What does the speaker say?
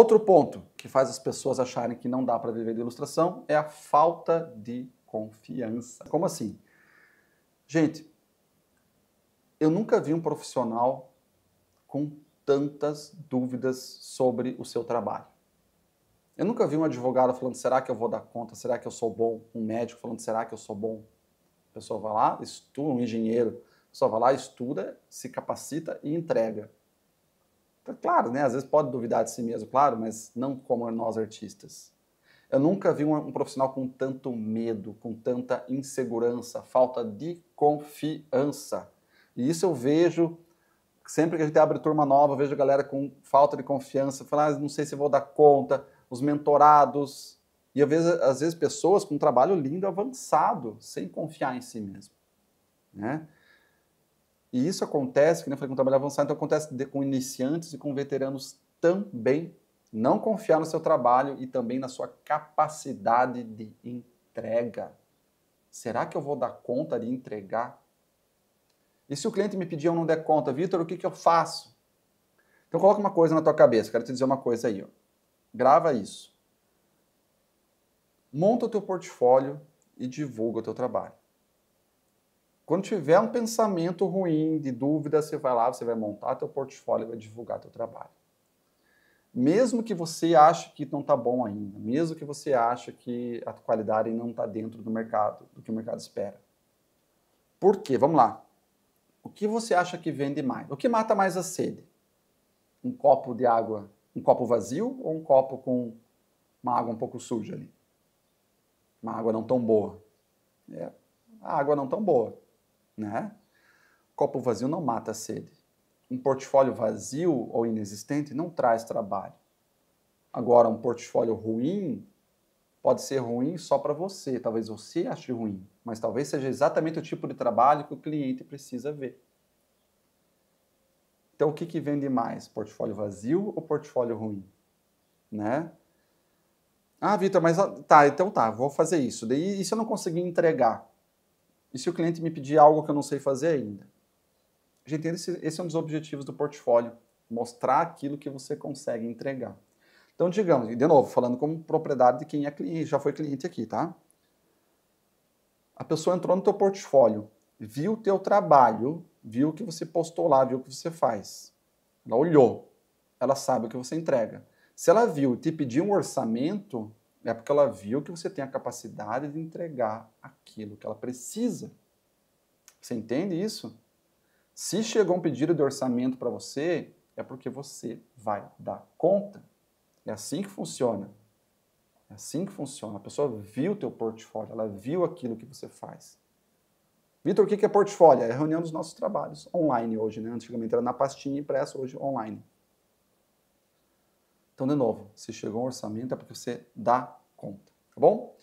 Outro ponto que faz as pessoas acharem que não dá para viver de ilustração é a falta de confiança. Como assim? Gente, eu nunca vi um profissional com tantas dúvidas sobre o seu trabalho. Eu nunca vi um advogado falando: será que eu vou dar conta? Será que eu sou bom? Um médico falando: será que eu sou bom? A pessoa vai lá, estuda, um engenheiro, a pessoa vai lá, estuda, se capacita e entrega. Claro, né? Às vezes pode duvidar de si mesmo, claro, mas não como nós artistas. Eu nunca vi um, um profissional com tanto medo, com tanta insegurança, falta de confiança. E isso eu vejo sempre que a gente abre turma nova, vejo a galera com falta de confiança, falando, ah, não sei se vou dar conta, os mentorados. E às vezes, às vezes pessoas com um trabalho lindo, avançado, sem confiar em si mesmo. Né? E isso acontece, que nem eu falei com trabalho avançado, então acontece com iniciantes e com veteranos também. Não confiar no seu trabalho e também na sua capacidade de entrega. Será que eu vou dar conta de entregar? E se o cliente me pedir eu não der conta, Vitor, o que, que eu faço? Então coloca uma coisa na tua cabeça, quero te dizer uma coisa aí. Ó. Grava isso. Monta o teu portfólio e divulga o teu trabalho. Quando tiver um pensamento ruim, de dúvida, você vai lá, você vai montar teu portfólio, e vai divulgar teu trabalho. Mesmo que você ache que não está bom ainda, mesmo que você ache que a qualidade não está dentro do mercado, do que o mercado espera. Por quê? Vamos lá. O que você acha que vende mais? O que mata mais a sede? Um copo de água, um copo vazio ou um copo com uma água um pouco suja ali? Uma água não tão boa. É, a água não tão boa. Né? Copo vazio não mata a sede. Um portfólio vazio ou inexistente não traz trabalho. Agora, um portfólio ruim pode ser ruim só para você. Talvez você ache ruim, mas talvez seja exatamente o tipo de trabalho que o cliente precisa ver. Então, o que, que vende mais? Portfólio vazio ou portfólio ruim? Né? Ah, Vitor, mas ah, tá, então tá, vou fazer isso. Daí, e se eu não conseguir entregar? E se o cliente me pedir algo que eu não sei fazer ainda? Gente, esse, esse é um dos objetivos do portfólio, mostrar aquilo que você consegue entregar. Então, digamos, e de novo, falando como propriedade de quem é cliente, já foi cliente aqui, tá? A pessoa entrou no teu portfólio, viu o teu trabalho, viu o que você postou lá, viu o que você faz. Ela olhou, ela sabe o que você entrega. Se ela viu e te pediu um orçamento, é porque ela viu que você tem a capacidade de entregar aquilo que ela precisa. Você entende isso? Se chegou um pedido de orçamento para você, é porque você vai dar conta. É assim que funciona. É assim que funciona. A pessoa viu o teu portfólio, ela viu aquilo que você faz. Vitor, o que é portfólio? É a reunião dos nossos trabalhos online hoje, né? Antigamente era na pastinha impressa, hoje online. Então, de novo, se chegou um orçamento é porque você dá conta, tá bom?